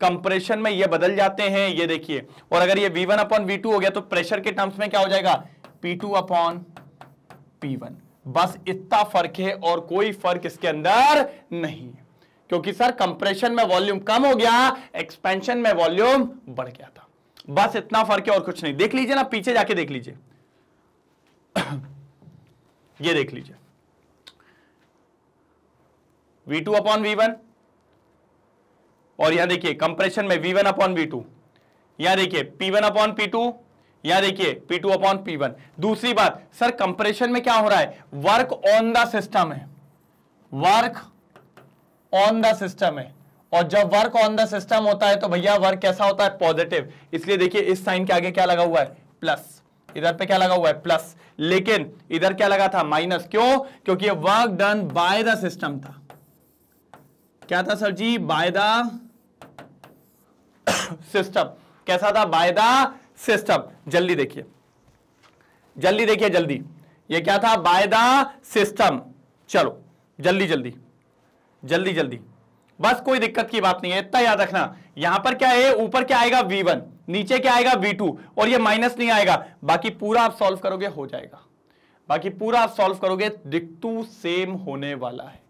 Speaker 1: कंप्रेशन में ये बदल जाते हैं ये देखिए और अगर ये V1 वन अपॉन वी हो गया तो प्रेशर के टर्म्स में क्या हो जाएगा P2 टू अपॉन पी बस इतना फर्क है और कोई फर्क इसके अंदर नहीं है क्योंकि सर कंप्रेशन में वॉल्यूम कम हो गया एक्सपेंशन में वॉल्यूम बढ़ गया था बस इतना फर्क है और कुछ नहीं देख लीजिए ना पीछे जाके देख लीजिए ये देख लीजिए v2 टू अपॉन वी और यहां देखिए कंप्रेशन में v1 one upon V two यहां देखिए P one upon P two यहां देखिए p2 to upon P one दूसरी बात सर कंप्रेशन में क्या हो रहा है वर्क ऑन द सिस्टम है वर्क ऑन द सिस्टम है और जब वर्क ऑन द सिस्टम होता है तो भैया वर्क कैसा होता है पॉजिटिव इसलिए देखिए इस साइन के आगे क्या लगा हुआ है प्लस इधर पे क्या लगा हुआ है प्लस लेकिन इधर क्या लगा था माइनस क्यों क्योंकि work done by the system था क्या था sir ji by the system कैसा था बाय द सिस्टम जल्दी देखिए जल्दी देखिए जल्दी ये क्या था बाय द सिस्टम चलो जल्दी जल्दी जल्दी जल्दी बस कोई दिक्कत की बात नहीं है इतना याद रखना यहां पर क्या है ऊपर क्या आएगा V1 नीचे क्या आएगा V2 और ये माइनस नहीं आएगा बाकी पूरा आप सॉल्व करोगे हो जाएगा बाकी पूरा आप सॉल्व करोगे दिक्तू सेम होने वाला है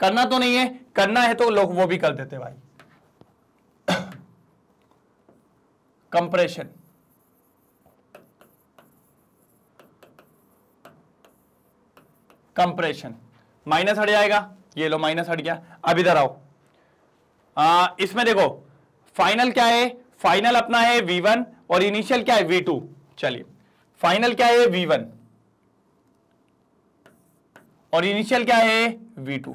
Speaker 1: करना तो नहीं है करना है तो लोग वो भी कर देते भाई कंप्रेशन कंप्रेशन माइनस हट जाएगा ये लो माइनस हट गया अब इधर आओ आ, इसमें देखो फाइनल क्या है फाइनल अपना है v1 और इनिशियल क्या है v2 चलिए फाइनल क्या है v1 और इनिशियल क्या है v2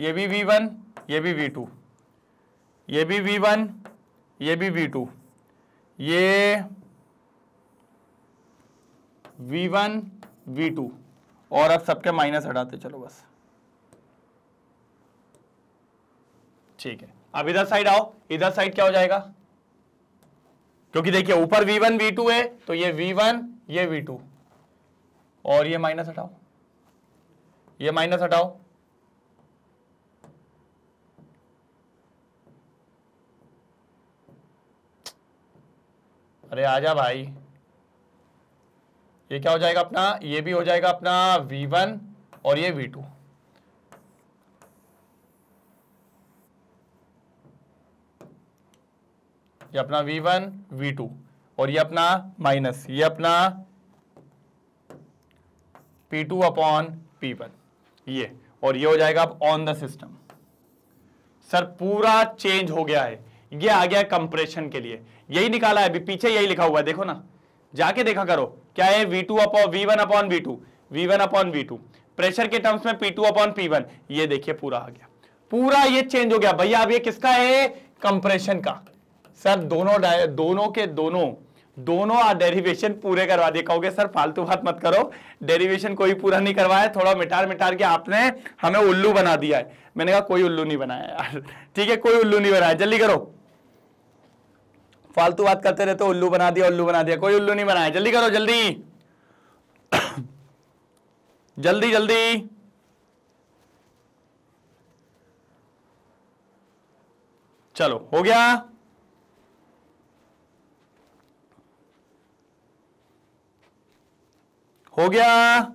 Speaker 1: ये भी वी वन ये भी वी टू ये भी वी वन ये भी वी टू ये वी वन वी टू और अब सबके माइनस हटाते चलो बस ठीक है अब इधर साइड आओ इधर साइड क्या हो जाएगा क्योंकि देखिए ऊपर V1 V2 है तो ये V1 ये V2 और ये माइनस हटाओ ये माइनस हटाओ अरे आजा भाई ये क्या हो जाएगा अपना ये भी हो जाएगा अपना V1 और ये V2 ये अपना V1 V2 और ये अपना माइनस ये अपना P2 अपॉन पी ये और ये हो जाएगा अब ऑन द सिस्टम सर पूरा चेंज हो गया है ये आ गया कंप्रेशन के लिए यही निकाला है अभी पीछे यही लिखा हुआ है देखो ना जाके देखा करो क्या है V two upon V one upon V two V one upon V two pressure के टर्म्स में P two upon P one ये देखिए पूरा आ गया पूरा ये चेंज हो गया भैया अब ये किसका है कंप्रेशन का सर दोनों दोनों के दोनों दोनों डेरिवेशन पूरे करवा दिए कहोगे सर फालतू बात मत करो डेरिवेशन कोई पूरा नहीं करवाया थोड़ा मिटार मिटार के आपने हमें उल्लू बना दिया है मैंने कहा कोई उल्लू नहीं बनाया यार ठीक है कोई उल्लू नहीं बनाया जल्दी करो फालतू बात करते रहते हो तो उल्लू बना दिया उल्लू बना दिया कोई उल्लू नहीं बनाया जल्दी करो जल्दी जल्दी जल्दी चलो हो गया हो गया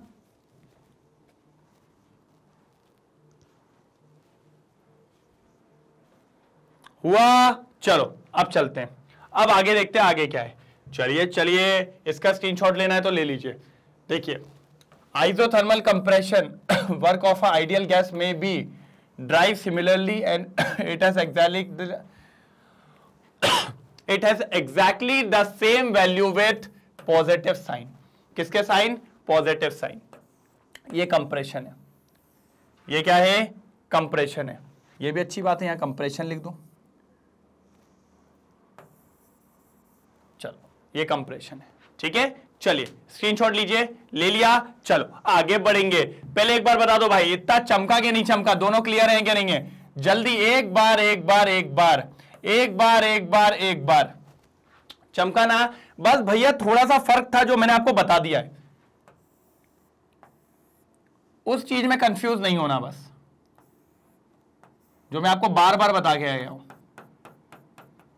Speaker 1: हुआ चलो अब चलते हैं अब आगे देखते हैं आगे क्या है चलिए चलिए इसका स्क्रीनशॉट लेना है तो ले लीजिए देखिए isothermal compression work of ideal gas में be derive similarly and it has exactly it has exactly the same value with positive sign किसके साइन पॉजिटिव साइन ये कंप्रेशन है ये क्या है कंप्रेशन है ये भी अच्छी बात है यहां कंप्रेशन लिख दो ये कंप्रेशन है ठीक है चलिए स्क्रीनशॉट लीजिए ले लिया चलो आगे बढ़ेंगे पहले एक बार बता दो भाई इतना चमका के नहीं चमका दोनों क्लियर है क्या नहीं है जल्दी एक बार एक बार एक बार एक बार एक बार एक बार चमकाना बस भैया थोड़ा सा फर्क था जो मैंने आपको बता दिया है उस चीज में कंफ्यूज नहीं होना बस जो मैं आपको बार बार बता के आया हूं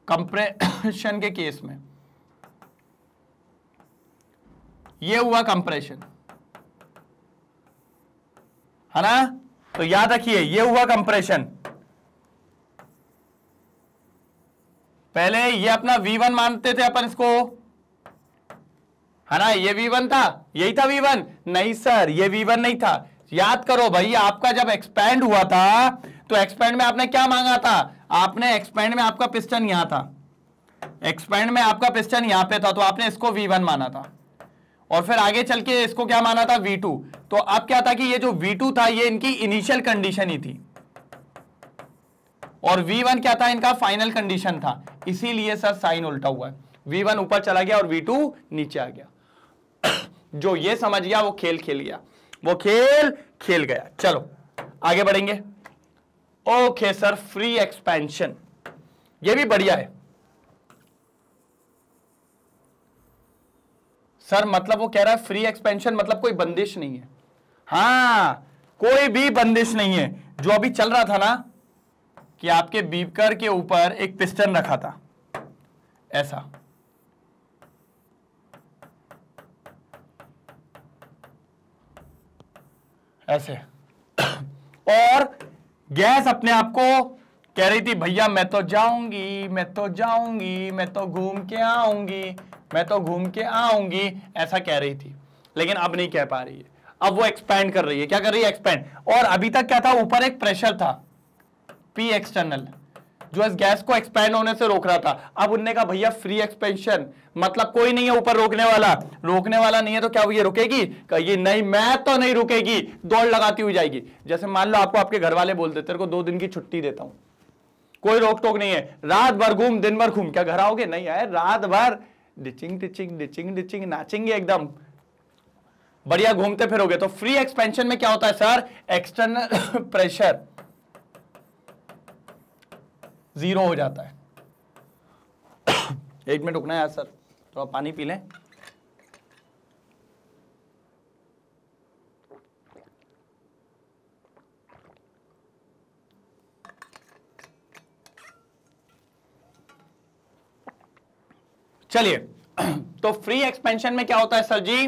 Speaker 1: कंप्रेशन के केस में ये हुआ कंप्रेशन है ना तो याद रखिए ये हुआ कंप्रेशन पहले ये अपना V1 मानते थे अपन इसको है ना ये V1 था यही था V1 नहीं सर ये V1 नहीं था याद करो भाई आपका जब एक्सपैंड हुआ था तो एक्सपैंड में आपने क्या मांगा था आपने एक्सपैंड में आपका पिस्टन यहां था एक्सपैंड में आपका पिस्टन यहां पे था तो आपने इसको V1 माना था और फिर आगे चल के इसको क्या माना था V2 तो अब क्या था कि ये जो V2 था ये इनकी इनिशियल कंडीशन ही थी और V1 क्या था इनका फाइनल कंडीशन था इसीलिए सर साइन उल्टा हुआ है V1 ऊपर चला गया और V2 नीचे आ गया जो ये समझ गया वो खेल खेल गया वो खेल खेल गया चलो आगे बढ़ेंगे ओके सर फ्री एक्सपेंशन ये भी बढ़िया है सर मतलब वो कह रहा है फ्री एक्सपेंशन मतलब कोई बंदिश नहीं है हा कोई भी बंदिश नहीं है जो अभी चल रहा था ना कि आपके बीपकर के ऊपर एक पिस्टन रखा था ऐसा ऐसे और गैस अपने आप को कह रही थी भैया मैं तो जाऊंगी मैं तो जाऊंगी मैं तो घूम के आऊंगी मैं तो घूम के आऊंगी ऐसा कह रही थी लेकिन अब नहीं कह पा रही है अब वो एक्सपेंड कर रही है क्या कर रही है एक्सपेंड और अभी तक क्या था ऊपर एक प्रेशर था पी एक्सटर्नल जो इस गैस को एक्सपेंड होने से रोक रहा था अब उनने कहा भैया फ्री एक्सपेंशन मतलब कोई नहीं है ऊपर रोकने वाला रोकने वाला नहीं है तो क्या ये रुकेगी कहिए नहीं मैं तो नहीं रुकेगी दौड़ लगाती हुई जाएगी जैसे मान लो आपको आपके घर वाले बोल देते तेरे को दो दिन की छुट्टी देता हूं कोई रोक टोक नहीं है रात भर घूम दिन भर घूम क्या घर आओगे नहीं आए रात भर डिचिंग डिचिंग डिचिंग डिचिंग नाचेंगे एकदम बढ़िया घूमते फिरोगे तो फ्री एक्सपेंशन में क्या होता है सर एक्सटर्नल प्रेशर जीरो हो जाता है एक मिनट रुकना यार सर थोड़ा तो पानी पी लें चलिए तो फ्री एक्सपेंशन में क्या होता है sir ji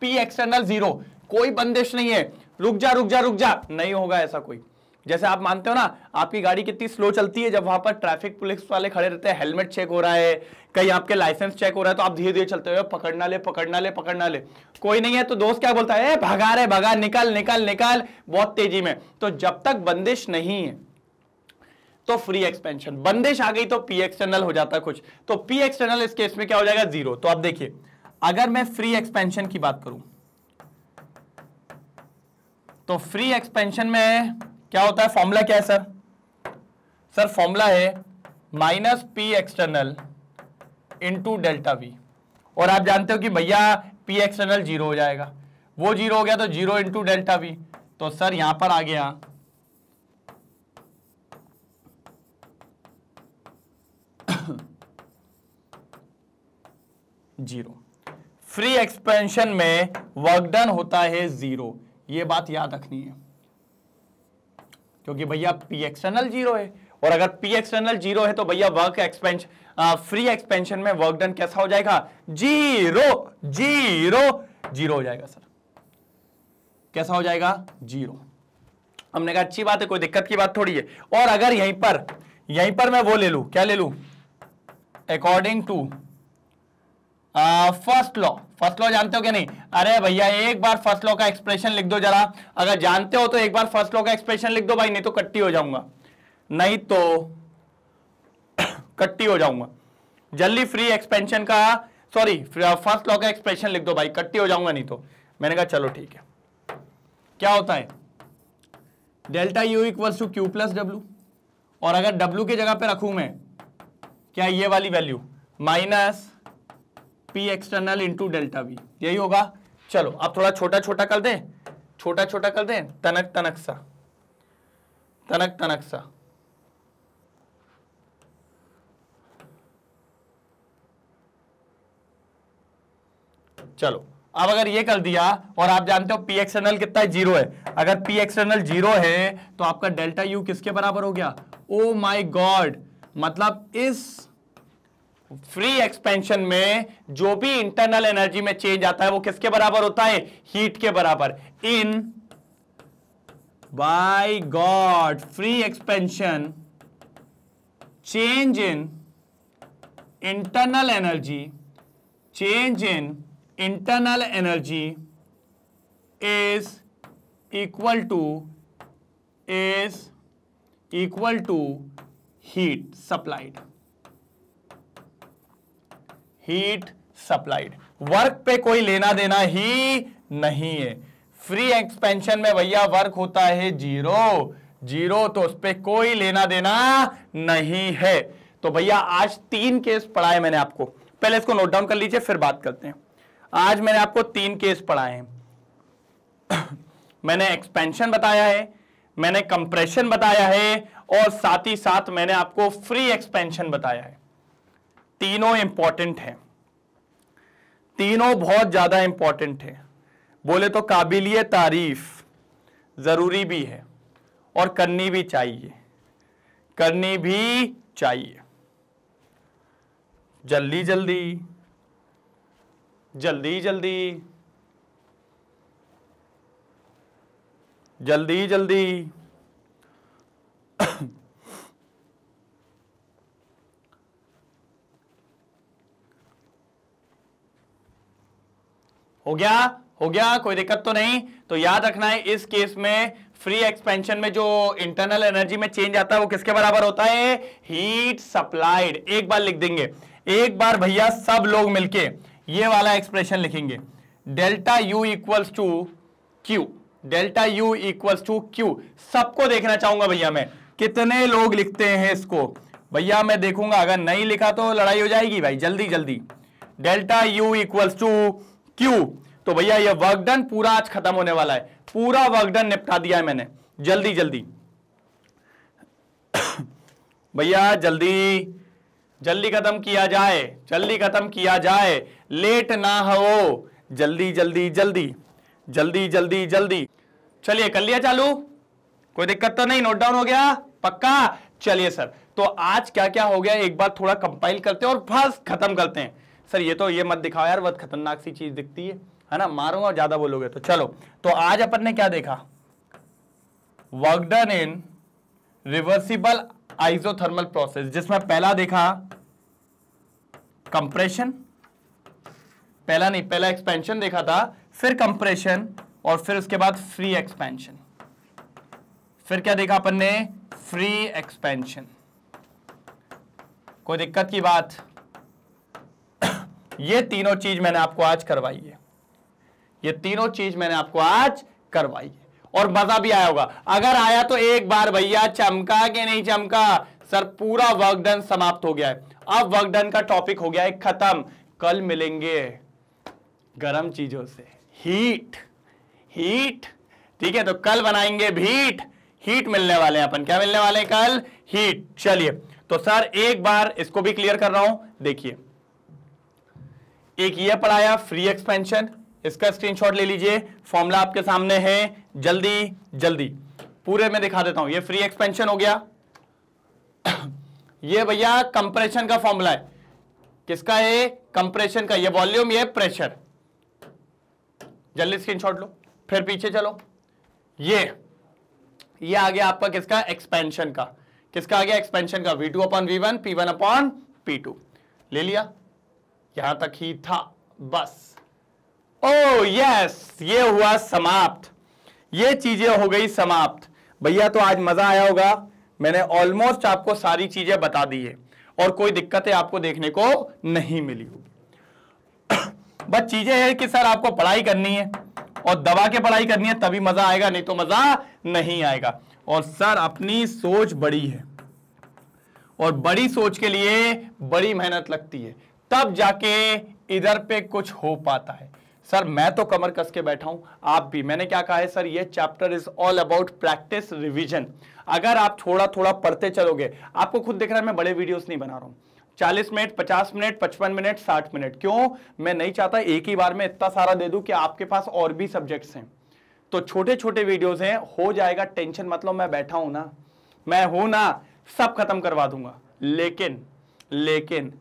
Speaker 1: P external zero कोई बंदिश नहीं है रुक जा रुक जा रुक जा नहीं होगा ऐसा कोई जैसे आप मानते हो ना आपकी गाड़ी कितनी स्लो चलती है जब वहां पर ट्रैफिक पुलिस वाले खड़े रहते हैं हेलमेट चेक हो रहा है कहीं आपके लाइसेंस चेक हो रहा है तो आप धीरे धीरे चलते हो पकड़ना ले पकड़ना ले पकड़ना ले कोई नहीं है तो दोस्त क्या बोलता है भगा रहे भगा निकल निकल निकल बहुत तेजी में तो जब तक बंदिश नहीं है तो फ्री एक्सपेंशन बंदिश आ गई तो पी एक्सटर्नल हो जाता कुछ तो पी एक्सटर्नल इस केस में क्या हो जाएगा जीरो तो आप देखिए अगर मैं फ्री एक्सपेंशन की बात करूं तो फ्री एक्सपेंशन में क्या होता है फॉर्मूला क्या है सर सर फॉर्मूला है minus P external into delta V और आप जानते हो कि भैया पी एक्सटर्नल जीरो हो जाएगा वो जीरो हो गया तो जीरो इंटू डेल्टा वी तो सर यहां पर आ गया जीरो फ्री एक्सपेंशन में वर्क डन होता है जीरो ये बात याद रखनी है क्योंकि भैया पी एक्सटर्नल जीरो है और अगर पी एक्सटर्नल जीरो है तो भैया वर्क एक्सपेंशन फ्री एक्सपेंशन में वर्क डन कैसा हो जाएगा जीरो जीरो जीरो हो जाएगा सर कैसा हो जाएगा जीरो हमने कहा अच्छी बात है कोई दिक्कत की बात थोड़ी है और अगर यहीं पर यहीं पर मैं वो ले लू क्या ले लू according to first law first law जानते हो क्या नहीं अरे भैया एक बार फर्स्ट लॉ का एक्सप्रेशन लिख दो जरा अगर जानते हो तो एक बार फर्स्ट लॉ का एक्सप्रेशन लिख दो भाई नहीं तो कट्टी हो जाऊंगा नहीं तो कट्टी हो जाऊंगा जल्दी फ्री एक्सपेंशन का सॉरी फर्स्ट लॉ का एक्सप्रेशन लिख दो भाई कट्टी हो जाऊंगा नहीं तो मैंने कहा चलो ठीक है क्या होता है delta U equals to Q plus W और अगर डब्ल्यू की जगह पे रखू मैं क्या ये वाली value minus P external into delta V यही होगा चलो अब थोड़ा छोटा छोटा कर दें छोटा छोटा कर दें तनक तनक सा तनक तनक सा चलो अब अगर ये कर दिया और आप जानते हो पी एक्सटर्नल कितना है जीरो है अगर पी एक्सटर्नल जीरो है तो आपका डेल्टा यू किसके बराबर हो गया ओ माई गॉड मतलब इस फ्री एक्सपेंशन में जो भी इंटरनल एनर्जी में चेंज आता है वो किसके बराबर होता है हीट के बराबर in by God free expansion change in internal energy change in internal energy is equal to is equal to heat supplied heat supplied work पे कोई लेना देना ही नहीं है फ्री एक्सपेंशन में भैया वर्क होता है जीरो जीरो तो उस पर कोई लेना देना नहीं है तो भैया आज तीन केस पढ़ाए मैंने आपको पहले इसको नोट डाउन कर लीजिए फिर बात करते हैं आज मैंने आपको तीन केस पढ़ाए हैं मैंने एक्सपेंशन बताया है मैंने कंप्रेशन बताया है और साथ ही साथ मैंने आपको फ्री एक्सपेंशन बताया है तीनों इंपॉर्टेंट हैं तीनों बहुत ज़्यादा इंपॉर्टेंट हैं बोले तो काबिलिय तारीफ ज़रूरी भी है और करनी भी चाहिए करनी भी चाहिए जल्दी जल्दी जल्दी जल्दी जल्दी जल्दी हो गया हो गया कोई दिक्कत तो नहीं तो याद रखना है इस केस में फ्री एक्सपेंशन में जो इंटरनल एनर्जी में चेंज आता है वो किसके बराबर होता है हीट सप्लाइड एक बार लिख देंगे एक बार भैया सब लोग मिलके ये वाला एक्सप्रेशन लिखेंगे delta U equals to Q delta U equals to Q सबको देखना चाहूंगा भैया मैं कितने लोग लिखते हैं इसको भैया मैं देखूंगा अगर नहीं लिखा तो लड़ाई हो जाएगी भाई जल्दी जल्दी delta U equals to Q तो भैया ये वर्क डन पूरा आज खत्म होने वाला है पूरा वर्क डन निपटा दिया है मैंने जल्दी जल्दी भैया जल्दी जल्दी खत्म किया जाए जल्दी खत्म किया जाए लेट ना हो जल्दी जल्दी जल्दी जल्दी जल्दी जल्दी चलिए कर लिया चालू कोई दिक्कत तो नहीं नोट डाउन हो गया पक्का चलिए सर तो आज क्या क्या हो गया एक बार थोड़ा कंपाइल करते हैं और फर्स्ट खत्म करते हैं सर ये तो ये मत दिखाओ यार बहुत खतरनाक सी चीज दिखती है है ना मारूंगा और ज्यादा बोलोगे तो चलो तो आज अपन ने क्या देखा work done in reversible isothermal process जिसमें पहला देखा कंप्रेशन पहला नहीं पहला एक्सपेंशन देखा था फिर कंप्रेशन और फिर उसके बाद फ्री एक्सपेंशन फिर क्या देखा अपन ने फ्री एक्सपेंशन कोई दिक्कत की बात ये तीनों चीज मैंने आपको आज करवाई है ये तीनों चीज मैंने आपको आज करवाई है और मजा भी आया होगा अगर आया तो एक बार भैया चमका के नहीं चमका सर पूरा वर्कडन समाप्त हो गया है अब वर्कडन का टॉपिक हो गया है खत्म कल मिलेंगे गर्म चीजों से हीट हीट ठीक है तो कल बनाएंगे भीट हीट मिलने वाले हैं अपन क्या मिलने वाले हैं कल हीट चलिए तो सर एक बार इसको भी क्लियर कर रहा हूं देखिए एक ये पढ़ाया फ्री एक्सपेंशन इसका स्क्रीनशॉट ले लीजिए फॉर्मूला आपके सामने है जल्दी जल्दी पूरे में दिखा देता हूं ये फ्री एक्सपेंशन हो गया ये भैया कंप्रेशन का फॉर्मूला है किसका है कंप्रेशन का ये वॉल्यूम ये प्रेशर जल्दी स्क्रीनशॉट लो फिर पीछे चलो ये ये आ गया आपका किसका एक्सपेंशन का किसका आ गया एक्सपेंशन का V two upon V one P one upon P two ले लिया यहां तक ही था बस ओ oh, यस ये हुआ समाप्त ये चीजें हो गई समाप्त भैया तो आज मजा आया होगा मैंने ऑलमोस्ट आपको सारी चीजें बता दी है और कोई दिक्कतें आपको देखने को नहीं मिली हो बस चीजें है कि सर आपको पढ़ाई करनी है और दबा के पढ़ाई करनी है तभी मजा आएगा नहीं तो मजा नहीं आएगा और सर अपनी सोच बड़ी है और बड़ी सोच के लिए बड़ी मेहनत लगती है तब जाके इधर पे कुछ हो पाता है सर मैं तो कमर कस के बैठा हूं आप भी मैंने क्या कहा है सर ये chapter is all about practice revision अगर आप थोड़ा थोड़ा पढ़ते चलोगे आपको खुद दिख रहा है मैं बड़े वीडियोस नहीं बना रहा हूं 40 मिनट 50 मिनट 55 मिनट 60 मिनट क्यों मैं नहीं चाहता एक ही बार में इतना सारा दे दूं कि आपके पास और भी सब्जेक्ट्स हैं तो छोटे छोटे वीडियोस हैं हो जाएगा टेंशन मतलब मैं बैठा हूं ना मैं हूं ना सब खत्म करवा दूंगा लेकिन लेकिन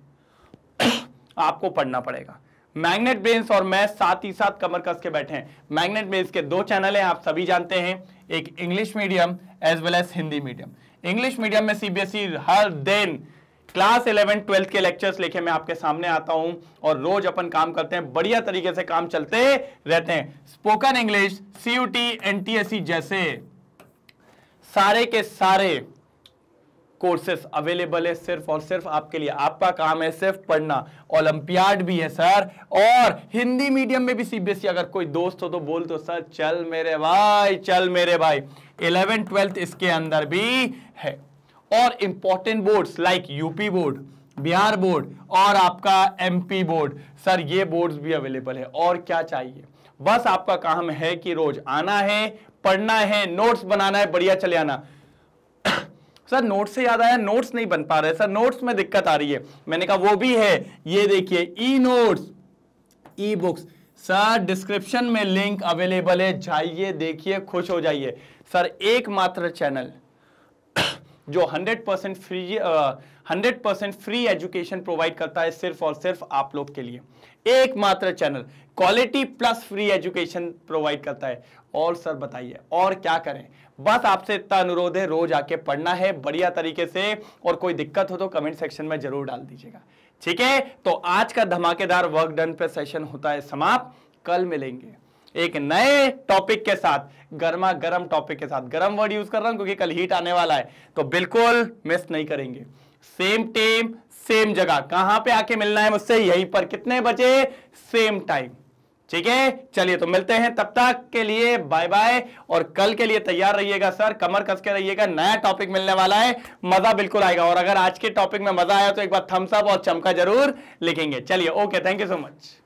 Speaker 1: आपको पढ़ना पड़ेगा मैग्नेट ब्रेन्स और मैं साथ ही साथ कमर कस के बैठे हैं मैग्नेट ब्रेन्स के दो चैनल हैं आप सभी जानते हैं एक English medium as well as Hindi medium English medium में सीबीएसई e हर दिन क्लास इलेवन ट्वेल्थ के लेक्चर्स लेके मैं आपके सामने आता हूं और रोज अपन काम करते हैं बढ़िया तरीके से काम चलते रहते हैं स्पोकन इंग्लिश सीयूटी एनटीएससी जैसे सारे के सारे कोर्सेस अवेलेबल है सिर्फ और सिर्फ आपके लिए आपका काम है सिर्फ पढ़ना ओलंपियाड भी है सर और हिंदी मीडियम में भी सीबीएसई e अगर कोई दोस्त हो तो बोल तो सर चल मेरे भाई चल मेरे भाई इलेवन ट्वेल्थ इसके अंदर भी है और important boards like UP board Bihar board और आपका एमपी बोर्ड सर ये बोर्ड्स भी अवेलेबल है और क्या चाहिए बस आपका काम है कि रोज आना है पढ़ना है नोट्स बनाना है बढ़िया चले आना सर नोट से याद आया नोट्स नहीं बन पा रहे सर नोट्स में दिक्कत आ रही है मैंने कहा वो भी है ये देखिए E notes E books sir description में लिंक अवेलेबल है जाइए देखिए खुश हो जाइए सर एकमात्र चैनल जो 100 percent free hundred percent free education provide करता है सिर्फ और सिर्फ आप लोग के लिए एकमात्र channel quality plus free education provide करता है और सर बताइए और क्या करें बस आपसे इतना अनुरोध है रोज आके पढ़ना है बढ़िया तरीके से और कोई दिक्कत हो तो कमेंट सेक्शन में जरूर डाल दीजिएगा ठीक है तो आज का धमाकेदार वर्क डन पे सेशन होता है समाप्त कल मिलेंगे एक नए टॉपिक के साथ गर्मा गर्म टॉपिक के साथ गर्म वर्ड यूज कर रहा हूं क्योंकि कल हीट आने वाला है तो बिल्कुल मिस नहीं करेंगे सेम टीम सेम जगह कहां पे आके मिलना है मुझसे यहीं पर कितने बजे सेम टाइम ठीक है चलिए तो मिलते हैं तब तक के लिए बाय बाय और कल के लिए तैयार रहिएगा सर कमर कस के रहिएगा नया टॉपिक मिलने वाला है मजा बिल्कुल आएगा और अगर आज के टॉपिक में मजा आया तो एक बार थम्सअप और चमका जरूर लिखेंगे चलिए okay thank you so much